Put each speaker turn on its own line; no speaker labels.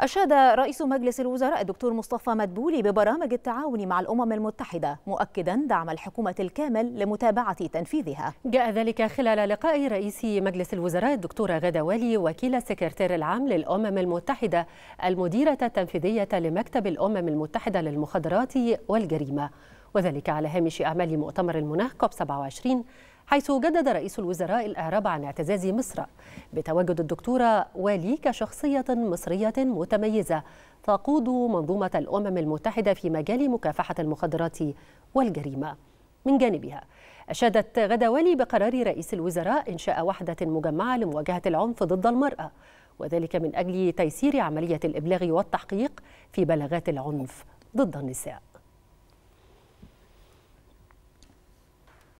أشاد رئيس مجلس الوزراء الدكتور مصطفى مدبولي ببرامج التعاون مع الأمم المتحدة مؤكدا دعم الحكومة الكامل لمتابعة تنفيذها جاء ذلك خلال لقاء
رئيس مجلس الوزراء الدكتورة غدا والي وكيل السكرتير العام للأمم المتحدة المديرة التنفيذية لمكتب الأمم المتحدة للمخدرات والجريمة وذلك على هامش أعمال مؤتمر المناخ كوب 27 حيث جدد رئيس الوزراء الإعراب عن اعتزاز مصر بتواجد الدكتورة والي كشخصية مصرية متميزة تقود منظومة الأمم المتحدة في مجال مكافحة المخدرات والجريمة من جانبها أشادت غدا والي بقرار رئيس الوزراء إنشاء وحدة مجمعة لمواجهة العنف ضد المرأة وذلك من أجل تيسير عملية الإبلاغ والتحقيق في بلاغات العنف ضد النساء